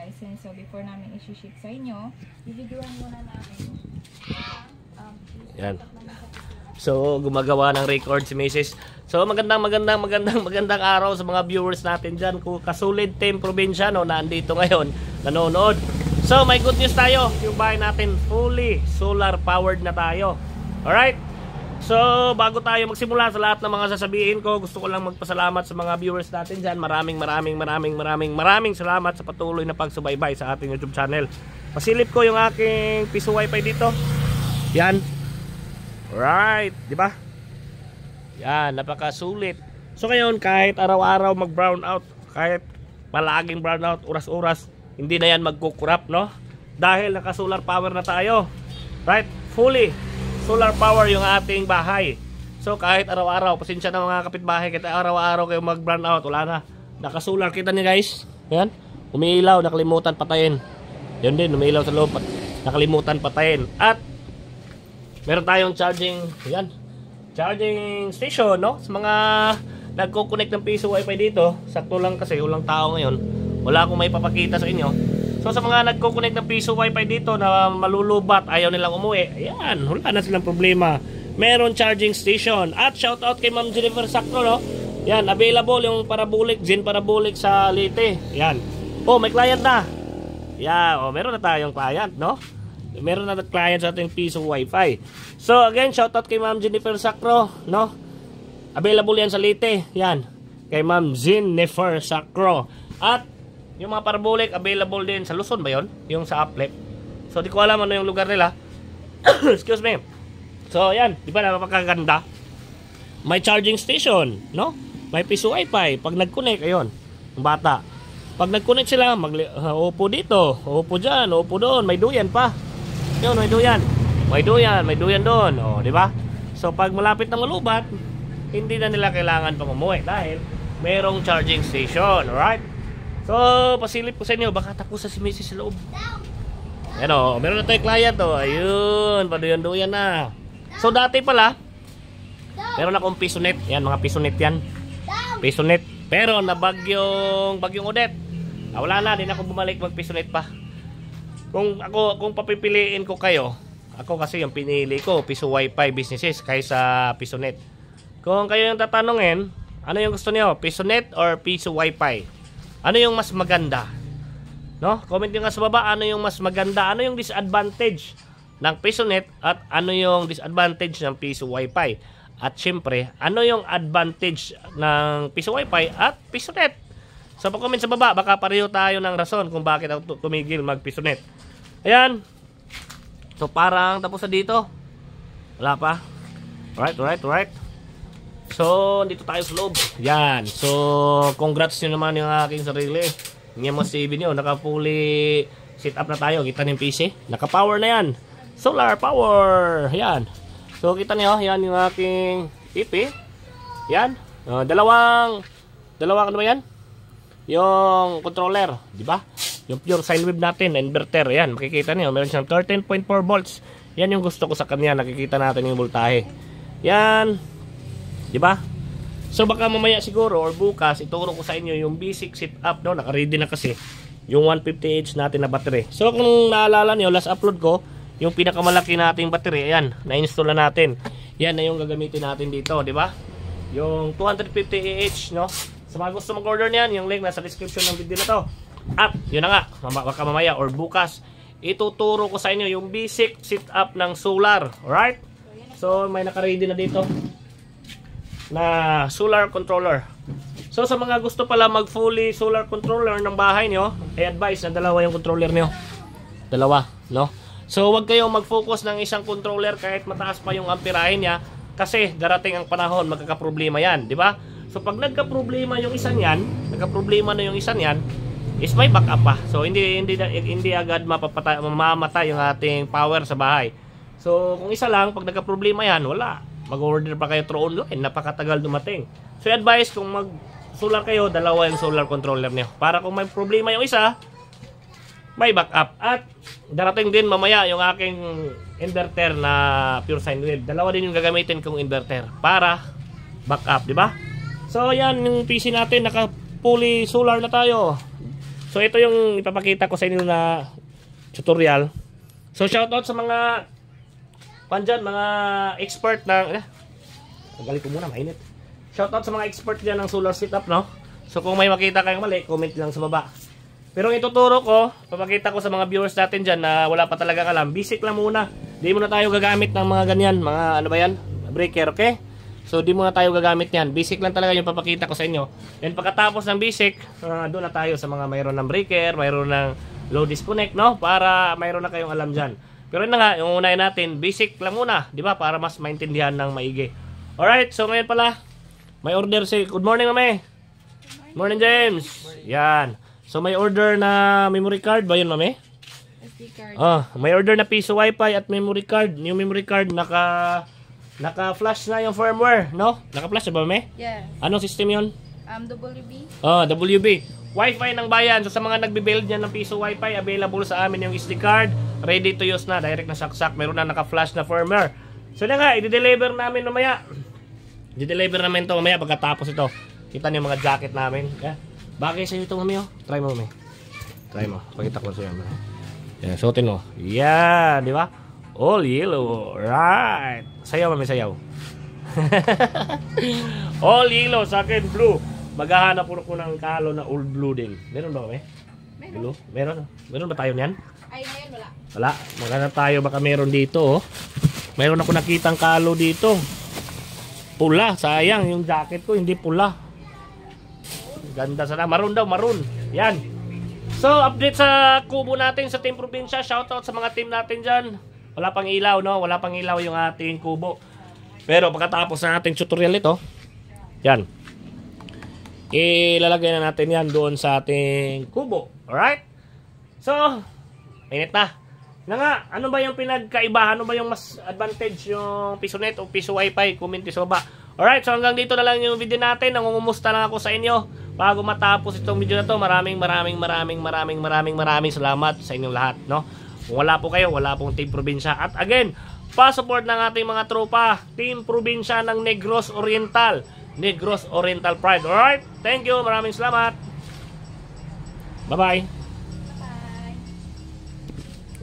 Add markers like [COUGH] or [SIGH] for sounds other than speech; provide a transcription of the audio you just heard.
license. So, before namin isi-ship sa inyo, i muna namin. Um, Yan. So, gumagawa ng record si Mrs. So, magandang, magandang, magandang, magandang araw sa mga viewers natin dyan. Kasulid Team Provincia, no, nandito ngayon, nanonood. So, may good news tayo. Yung bahay natin, fully solar powered na tayo. Alright? So, bago tayo magsimula sa lahat ng mga sasabihin ko, gusto ko lang magpasalamat sa mga viewers natin dyan. Maraming, maraming, maraming, maraming, maraming salamat sa patuloy na pagsubaybay sa ating YouTube channel. Pasilip ko yung aking piso wifi dito. Yan. Right, di ba? Yan, napakasulit. So ngayon, kahit araw-araw mag-brown out, kahit malaging brown out, oras-oras, hindi na yan magkukurap, no? Dahil naka-solar power na tayo. Right, fully solar power yung ating bahay. So kahit araw-araw, pasensya na mga kapitbahay, kahit araw-araw kayo mag-brown out, wala na. Naka-solar, kita ni guys. Yan. Umiilaw, nakalimutan patayin. Yun din, umiilaw sa loob, nakalimutan patayin. At meron tayong charging, ayan. Charging station, no? Sa mga nagko-connect ng piso wifi dito, sakto lang kasi walang tao ngayon. Wala akong may papakita sa inyo. So sa mga nagko-connect ng piso wifi dito na malulubat, ayaw nilang umuwi, ayan, wala na silang problema. Meron charging station. At shout out kay Ma'am Jennifer Sacro, no? Yan, available yung parabolic, Zen parabolic sa Leyte. Yan. Oh, may client na. Yeah, oh, meron na tayong client, no? Meron na client sa ating piso wifi. So again, shout out kay Ma'am Jennifer Sacro, no? Available yan sa Leyte. Yan. Kay Ma'am Jennifer Sacro. At yung mga parabolic, available din sa Luzon ba yon Yung sa Uplep. So, di ko alam ano yung lugar nila. [COUGHS] Excuse me. So, yan. Di ba napakaganda? May charging station, no? May piso wifi. Pag nag-connect, ayun, ang bata. Pag nag-connect sila, mag uh, upo dito, upo dyan, upo doon. May duyan pa. Yun, may duyan. May duyan, may duyan doon. O, oh, di ba? So, pag malapit na malubat, hindi na nila kailangan pang umuwi dahil merong charging station, alright? So, pasilip ko sa inyo, baka tapos na si Mrs. sa loob. Ayan o, oh. meron na tayong client o. Oh. Ayun, paduyan-duyan na. So, dati pala, meron akong pisonet. Yan, mga pisonet yan. Pisonet. Pero nabagyong, bagyong udet. Ah, wala na, din ako bumalik magpisonet pa. Kung ako, kung papipiliin ko kayo, ako kasi yung pinili ko, piso wifi businesses kaysa pisonet. Kung kayo yung tatanungin, ano yung gusto niyo, pisonet or piso wifi? Ano yung mas maganda? No? Comment nyo nga sa baba ano yung mas maganda, ano yung disadvantage ng PisoNet at ano yung disadvantage ng Piso wifi? At syempre, ano yung advantage ng Piso wifi fi at PisoNet? So, pag-comment sa baba, baka pareho tayo ng rason kung bakit ako tumigil mag-PisoNet. Ayan. So, parang tapos na dito. Wala pa. Right, right, right. So, dito tayo sa loob. Yan. So, congrats nyo naman yung aking sarili. Ngayon mo si Naka-fully sit up na tayo. Kita niyo yung PC. Naka-power na yan. Solar power. Yan. So, kita niyo, yan yung aking TV. Yan. Uh, ah, dalawang, dalawang ano ba yan? Yung controller, di ba? Yung pure sine wave natin, inverter. Yan, makikita niyo, meron siyang 13.4 volts. Yan yung gusto ko sa kanya, nakikita natin yung voltahe. Yan. 'Di ba? So baka mamaya siguro or bukas ituro ko sa inyo yung basic sit up no, naka-ready na kasi yung 150H natin na battery. So kung naalala niyo last upload ko, yung pinakamalaki nating battery, ayan, na-install na natin. Yan na yung gagamitin natin dito, 'di ba? Yung 250Ah, no? Sa mga gusto mag-order niyan, yung link nasa description ng video na 'to. At yun na nga, baka mamaya or bukas ituturo ko sa inyo yung basic sit up ng solar, right? So may naka-ready na dito na solar controller. So sa mga gusto pala mag fully solar controller ng bahay niyo, ay advice na dalawa yung controller niyo. Dalawa, no? So huwag kayong mag-focus ng isang controller kahit mataas pa yung amperahe niya kasi darating ang panahon magkakaproblema 'yan, di ba? So pag nagka-problema yung isa niyan, nagka-problema na yung isa niyan, is may backup pa. So hindi hindi hindi agad mapapatay mamamatay yung ating power sa bahay. So kung isa lang pag nagka-problema 'yan, wala mag-order pa kayo through online. Napakatagal dumating. So, advice kung mag-solar kayo, dalawa yung solar controller niyo. Para kung may problema yung isa, may backup. At darating din mamaya yung aking inverter na pure sine wave. Dalawa din yung gagamitin kong inverter para backup, di ba? So, yan yung PC natin. Naka fully solar na tayo. So, ito yung ipapakita ko sa inyo na tutorial. So, shoutout sa mga pandyan mga expert ng eh, ko muna mainit shoutout sa mga expert dyan ng solar setup no so kung may makita kayong mali comment lang sa baba pero ang ituturo ko papakita ko sa mga viewers natin dyan na wala pa talaga alam basic lang muna di muna tayo gagamit ng mga ganyan mga ano ba yan breaker okay So di muna tayo gagamit niyan. Basic lang talaga yung papakita ko sa inyo. Then pagkatapos ng basic, uh, doon na tayo sa mga mayroon ng breaker, mayroon ng low disconnect, no? Para mayroon na kayong alam diyan. Pero yun na nga, yung unahin natin, basic lang muna, di ba? Para mas maintindihan ng maigi. Alright, so ngayon pala, may order si... Good morning, mami! Eh. Good morning, James! morning. Yan. So may order na memory card ba yun, mami? SD eh? card. Oh, may order na piso wifi at memory card. Yung memory card, naka... Naka-flash na yung firmware, no? Naka-flash ba, mami? Eh? Yes. Anong system yun? Um, WB. Oh, ah, WB. Wi-Fi ng bayan. So sa mga nagbe-build niyan ng piso Wi-Fi, available sa amin yung SD card. Ready to use na. Direct na saksak. Meron na naka-flash na firmware. So na nga, i-deliver namin mamaya. I-deliver namin to mamaya pagkatapos ito. Kita niyo mga jacket namin. Yeah. Bagay sa'yo ito mamaya. Oh. Try mo mamaya. Try mo. Pakita ko sa'yo. Yan, suotin mo. Yeah. di ba? All yellow. Right. Sayaw mami. sayaw. [LAUGHS] All yellow sa akin, blue. Maghahanap po ko ng kalo na old blue din. Meron ba kami? Meron. Blue? Meron. Meron ba tayo niyan? Ay, meron wala. Wala. Maghanap tayo baka meron dito oh. Meron ako nakitang kalo dito. Pula, sayang yung jacket ko hindi pula. Ganda sana. Maroon daw, maroon. Yan. So, update sa kubo natin sa Team Probinsya. Shoutout sa mga team natin dyan. Wala pang ilaw, no? Wala pang ilaw yung ating kubo. Pero pagkatapos ng ating tutorial ito, yan ilalagay na natin yan doon sa ating kubo. Alright? So, minit na. Na nga, ano ba yung pinagkaiba? Ano ba yung mas advantage yung PisoNet o Piso wifi? fi Comment sa baba. Alright, so hanggang dito na lang yung video natin. Nangungumusta lang ako sa inyo. Bago matapos itong video na to, maraming maraming maraming maraming maraming maraming salamat sa inyong lahat. No? Kung wala po kayo, wala pong Team Probinsya. At again, pa-support ng ating mga tropa, Team Probinsya ng Negros Oriental. Negros Oriental Pride. Alright? Thank you. Maraming salamat. Bye-bye.